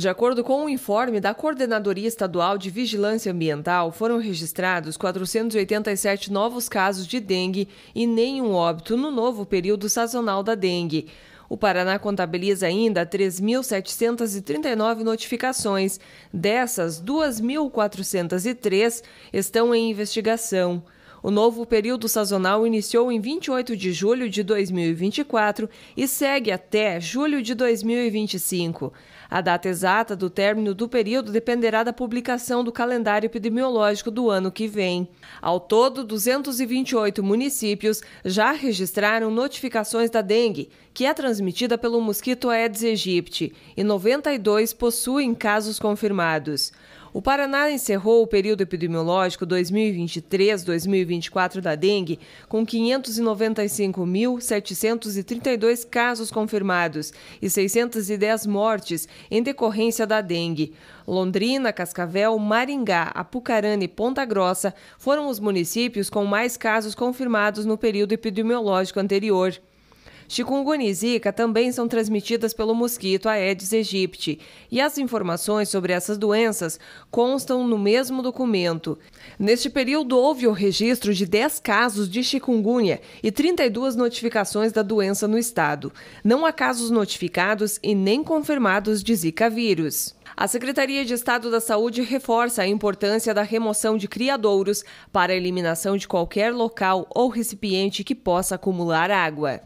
De acordo com o um informe da Coordenadoria Estadual de Vigilância Ambiental, foram registrados 487 novos casos de dengue e nenhum óbito no novo período sazonal da dengue. O Paraná contabiliza ainda 3.739 notificações. Dessas, 2.403 estão em investigação. O novo período sazonal iniciou em 28 de julho de 2024 e segue até julho de 2025. A data exata do término do período dependerá da publicação do calendário epidemiológico do ano que vem. Ao todo, 228 municípios já registraram notificações da dengue, que é transmitida pelo mosquito Aedes aegypti, e 92 possuem casos confirmados. O Paraná encerrou o período epidemiológico 2023-2024 da dengue com 595.732 casos confirmados e 610 mortes em decorrência da dengue. Londrina, Cascavel, Maringá, Apucarana e Ponta Grossa foram os municípios com mais casos confirmados no período epidemiológico anterior. Chikungunya e Zika também são transmitidas pelo mosquito Aedes aegypti, e as informações sobre essas doenças constam no mesmo documento. Neste período, houve o registro de 10 casos de chikungunya e 32 notificações da doença no estado. Não há casos notificados e nem confirmados de Zika vírus. A Secretaria de Estado da Saúde reforça a importância da remoção de criadouros para a eliminação de qualquer local ou recipiente que possa acumular água.